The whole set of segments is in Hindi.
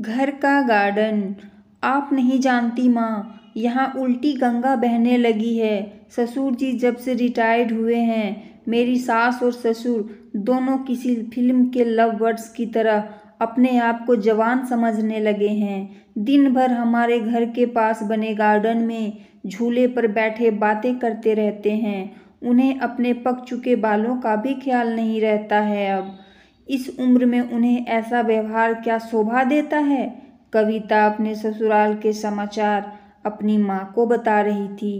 घर का गार्डन आप नहीं जानती माँ यहाँ उल्टी गंगा बहने लगी है ससुर जी जब से रिटायर्ड हुए हैं मेरी सास और ससुर दोनों किसी फिल्म के लव वर्ड्स की तरह अपने आप को जवान समझने लगे हैं दिन भर हमारे घर के पास बने गार्डन में झूले पर बैठे बातें करते रहते हैं उन्हें अपने पक चुके बालों का भी ख्याल नहीं रहता है अब इस उम्र में उन्हें ऐसा व्यवहार क्या शोभा देता है कविता अपने ससुराल के समाचार अपनी माँ को बता रही थी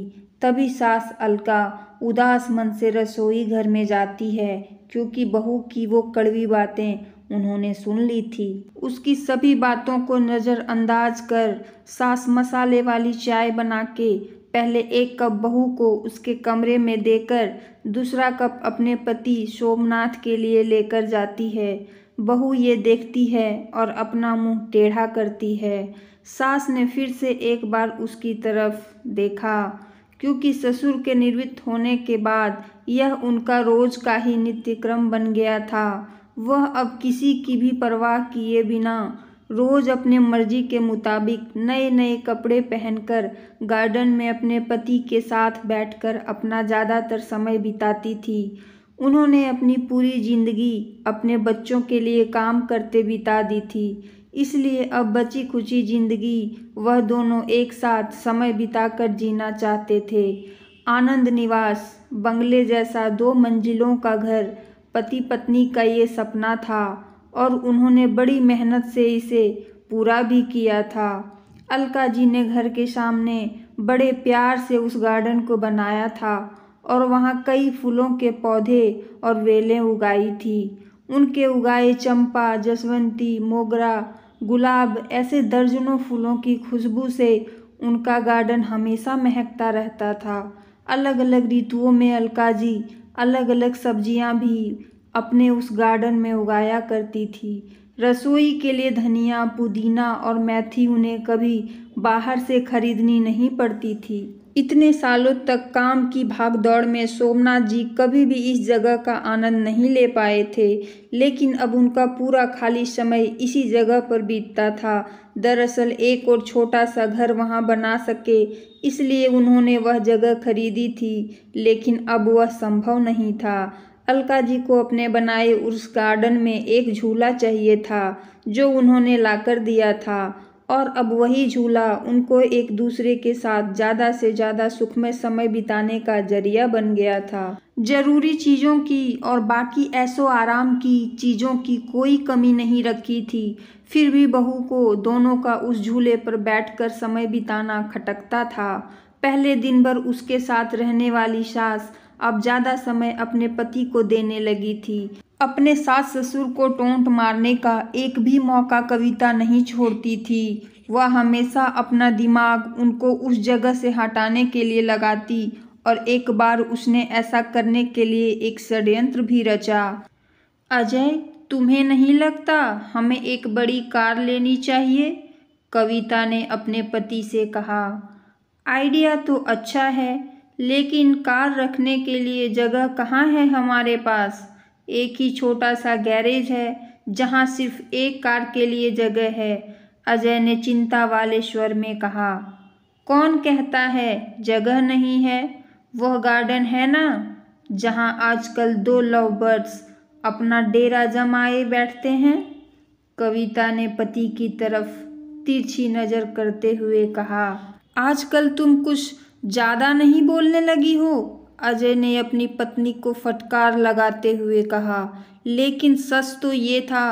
तभी सास अलका उदास मन से रसोई घर में जाती है क्योंकि बहू की वो कड़वी बातें उन्होंने सुन ली थी उसकी सभी बातों को नज़रअंदाज कर सास मसाले वाली चाय बना के पहले एक कप बहू को उसके कमरे में देकर दूसरा कप अपने पति सोमनाथ के लिए लेकर जाती है बहू ये देखती है और अपना मुंह टेढ़ा करती है सास ने फिर से एक बार उसकी तरफ देखा क्योंकि ससुर के निवृत्त होने के बाद यह उनका रोज का ही नित्यक्रम बन गया था वह अब किसी की भी परवाह किए बिना रोज़ अपने मर्जी के मुताबिक नए नए कपड़े पहनकर गार्डन में अपने पति के साथ बैठकर अपना ज़्यादातर समय बिताती थी उन्होंने अपनी पूरी ज़िंदगी अपने बच्चों के लिए काम करते बिता दी थी इसलिए अब बची खुची ज़िंदगी वह दोनों एक साथ समय बिताकर जीना चाहते थे आनंद निवास बंगले जैसा दो मंजिलों का घर पति पत्नी का ये सपना था और उन्होंने बड़ी मेहनत से इसे पूरा भी किया था अलका जी ने घर के सामने बड़े प्यार से उस गार्डन को बनाया था और वहाँ कई फूलों के पौधे और वेलें उगाई थी उनके उगाए चंपा जसवंती मोगरा गुलाब ऐसे दर्जनों फूलों की खुशबू से उनका गार्डन हमेशा महकता रहता था अलग अलग ऋतुओं में अलका जी अलग अलग सब्जियाँ भी अपने उस गार्डन में उगाया करती थी रसोई के लिए धनिया पुदीना और मैथी उन्हें कभी बाहर से खरीदनी नहीं पड़ती थी इतने सालों तक काम की भाग दौड़ में सोमनाथ जी कभी भी इस जगह का आनंद नहीं ले पाए थे लेकिन अब उनका पूरा खाली समय इसी जगह पर बीतता था दरअसल एक और छोटा सा घर वहाँ बना सके इसलिए उन्होंने वह जगह खरीदी थी लेकिन अब वह संभव नहीं था अलका जी को अपने बनाए उस गार्डन में एक झूला चाहिए था जो उन्होंने लाकर दिया था और अब वही झूला उनको एक दूसरे के साथ ज़्यादा से ज़्यादा सुखमय समय बिताने का जरिया बन गया था ज़रूरी चीज़ों की और बाकी ऐसो आराम की चीज़ों की कोई कमी नहीं रखी थी फिर भी बहू को दोनों का उस झूले पर बैठकर समय बिताना खटकता था पहले दिन भर उसके साथ रहने वाली सास अब ज़्यादा समय अपने पति को देने लगी थी अपने सास ससुर को टोंट मारने का एक भी मौका कविता नहीं छोड़ती थी वह हमेशा अपना दिमाग उनको उस जगह से हटाने के लिए लगाती और एक बार उसने ऐसा करने के लिए एक षड्यंत्र भी रचा अजय तुम्हें नहीं लगता हमें एक बड़ी कार लेनी चाहिए कविता ने अपने पति से कहा आइडिया तो अच्छा है लेकिन कार रखने के लिए जगह कहाँ है हमारे पास एक ही छोटा सा गैरेज है जहाँ सिर्फ एक कार के लिए जगह है अजय ने चिंता वाले स्वर में कहा कौन कहता है जगह नहीं है वह गार्डन है ना जहाँ आजकल दो लव बर्ड्स अपना डेरा जमाए बैठते हैं कविता ने पति की तरफ तिरछी नज़र करते हुए कहा आजकल तुम कुछ ज़्यादा नहीं बोलने लगी हो अजय ने अपनी पत्नी को फटकार लगाते हुए कहा लेकिन सच तो ये था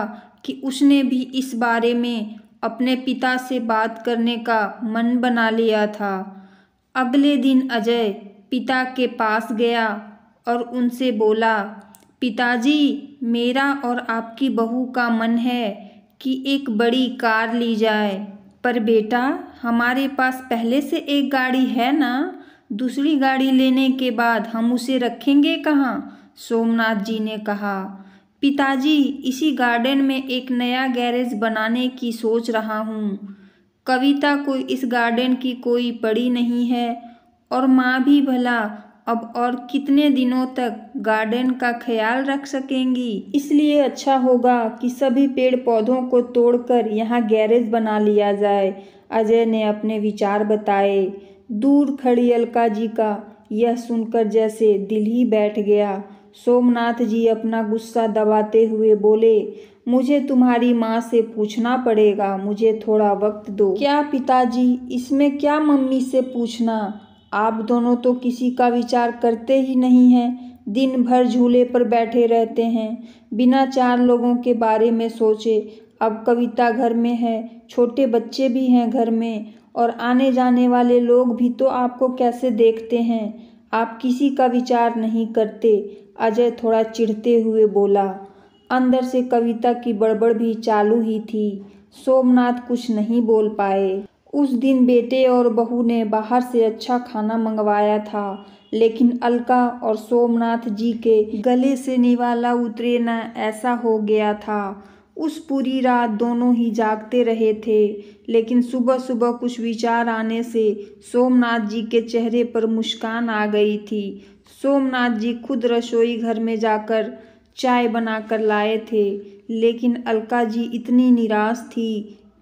कि उसने भी इस बारे में अपने पिता से बात करने का मन बना लिया था अगले दिन अजय पिता के पास गया और उनसे बोला पिताजी मेरा और आपकी बहू का मन है कि एक बड़ी कार ली जाए पर बेटा हमारे पास पहले से एक गाड़ी है ना दूसरी गाड़ी लेने के बाद हम उसे रखेंगे कहाँ सोमनाथ जी ने कहा पिताजी इसी गार्डन में एक नया गैरेज बनाने की सोच रहा हूँ कविता को इस गार्डन की कोई पड़ी नहीं है और माँ भी भला अब और कितने दिनों तक गार्डन का ख्याल रख सकेंगी इसलिए अच्छा होगा कि सभी पेड़ पौधों को तोड़कर यहाँ गैरेज बना लिया जाए अजय ने अपने विचार बताए दूर खड़ी अलका जी का यह सुनकर जैसे दिल ही बैठ गया सोमनाथ जी अपना गुस्सा दबाते हुए बोले मुझे तुम्हारी माँ से पूछना पड़ेगा मुझे थोड़ा वक्त दो क्या पिताजी इसमें क्या मम्मी से पूछना आप दोनों तो किसी का विचार करते ही नहीं हैं दिन भर झूले पर बैठे रहते हैं बिना चार लोगों के बारे में सोचे अब कविता घर में है छोटे बच्चे भी हैं घर में और आने जाने वाले लोग भी तो आपको कैसे देखते हैं आप किसी का विचार नहीं करते अजय थोड़ा चिढ़ते हुए बोला अंदर से कविता की बड़बड़ भी चालू ही थी सोमनाथ कुछ नहीं बोल पाए उस दिन बेटे और बहू ने बाहर से अच्छा खाना मंगवाया था लेकिन अलका और सोमनाथ जी के गले से निवाला उतरे न ऐसा हो गया था उस पूरी रात दोनों ही जागते रहे थे लेकिन सुबह सुबह कुछ विचार आने से सोमनाथ जी के चेहरे पर मुस्कान आ गई थी सोमनाथ जी खुद रसोई घर में जाकर चाय बनाकर लाए थे लेकिन अलका जी इतनी निराश थी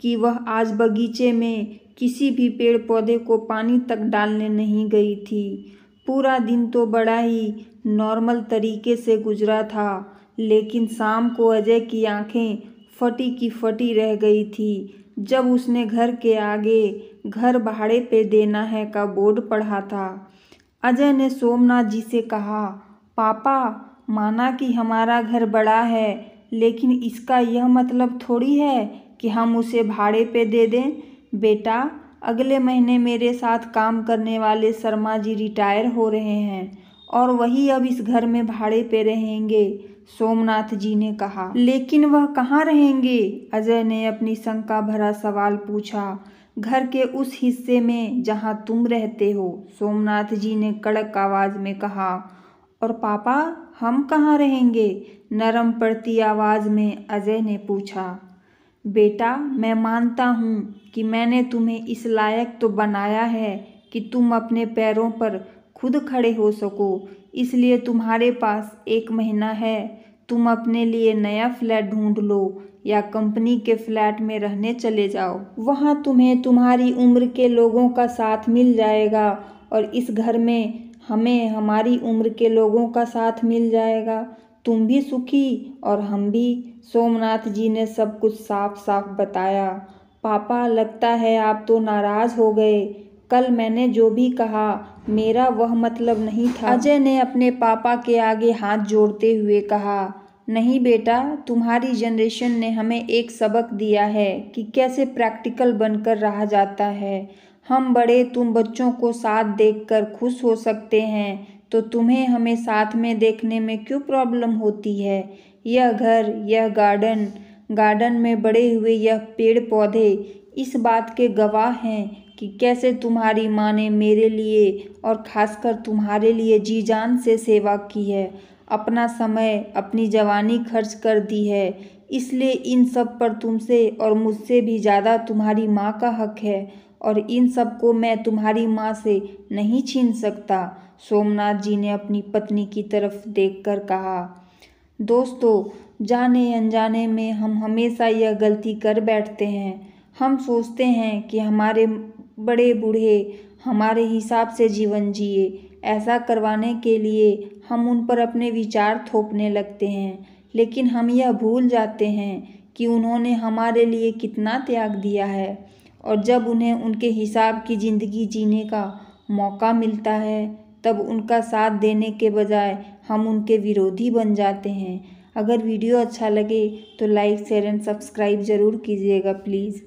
कि वह आज बगीचे में किसी भी पेड़ पौधे को पानी तक डालने नहीं गई थी पूरा दिन तो बड़ा ही नॉर्मल तरीके से गुजरा था लेकिन शाम को अजय की आंखें फटी की फटी रह गई थी जब उसने घर के आगे घर भाड़े पे देना है का बोर्ड पढ़ा था अजय ने सोमनाथ जी से कहा पापा माना कि हमारा घर बड़ा है लेकिन इसका यह मतलब थोड़ी है कि हम उसे भाड़े पे दे दें बेटा अगले महीने मेरे साथ काम करने वाले शर्मा जी रिटायर हो रहे हैं और वही अब इस घर में भाड़े पे रहेंगे सोमनाथ जी ने कहा लेकिन वह कहाँ रहेंगे अजय ने अपनी शंका भरा सवाल पूछा घर के उस हिस्से में जहाँ तुम रहते हो सोमनाथ जी ने कड़क आवाज़ में कहा और पापा हम कहाँ रहेंगे नरम पड़ती आवाज़ में अजय ने पूछा बेटा मैं मानता हूँ कि मैंने तुम्हें इस लायक तो बनाया है कि तुम अपने पैरों पर खुद खड़े हो सको इसलिए तुम्हारे पास एक महीना है तुम अपने लिए नया फ्लैट ढूंढ लो या कंपनी के फ्लैट में रहने चले जाओ वहाँ तुम्हें तुम्हारी उम्र के लोगों का साथ मिल जाएगा और इस घर में हमें हमारी उम्र के लोगों का साथ मिल जाएगा तुम भी सुखी और हम भी सोमनाथ जी ने सब कुछ साफ साफ बताया पापा लगता है आप तो नाराज़ हो गए कल मैंने जो भी कहा मेरा वह मतलब नहीं था अजय ने अपने पापा के आगे हाथ जोड़ते हुए कहा नहीं बेटा तुम्हारी जनरेशन ने हमें एक सबक दिया है कि कैसे प्रैक्टिकल बनकर रहा जाता है हम बड़े तुम बच्चों को साथ देखकर खुश हो सकते हैं तो तुम्हें हमें साथ में देखने में क्यों प्रॉब्लम होती है यह घर यह गार्डन गार्डन में बड़े हुए यह पेड़ पौधे इस बात के गवाह हैं कि कैसे तुम्हारी माँ ने मेरे लिए और खासकर तुम्हारे लिए जी जान से सेवा की है अपना समय अपनी जवानी खर्च कर दी है इसलिए इन सब पर तुमसे और मुझसे भी ज़्यादा तुम्हारी माँ का हक है और इन सब को मैं तुम्हारी माँ से नहीं छीन सकता सोमनाथ जी ने अपनी पत्नी की तरफ देखकर कहा दोस्तों जाने अनजाने में हम हमेशा यह गलती कर बैठते हैं हम सोचते हैं कि हमारे बड़े बूढ़े हमारे हिसाब से जीवन जिए ऐसा करवाने के लिए हम उन पर अपने विचार थोपने लगते हैं लेकिन हम यह भूल जाते हैं कि उन्होंने हमारे लिए कितना त्याग दिया है और जब उन्हें उनके हिसाब की ज़िंदगी जीने का मौका मिलता है तब उनका साथ देने के बजाय हम उनके विरोधी बन जाते हैं अगर वीडियो अच्छा लगे तो लाइक शेयर एंड सब्सक्राइब ज़रूर कीजिएगा प्लीज़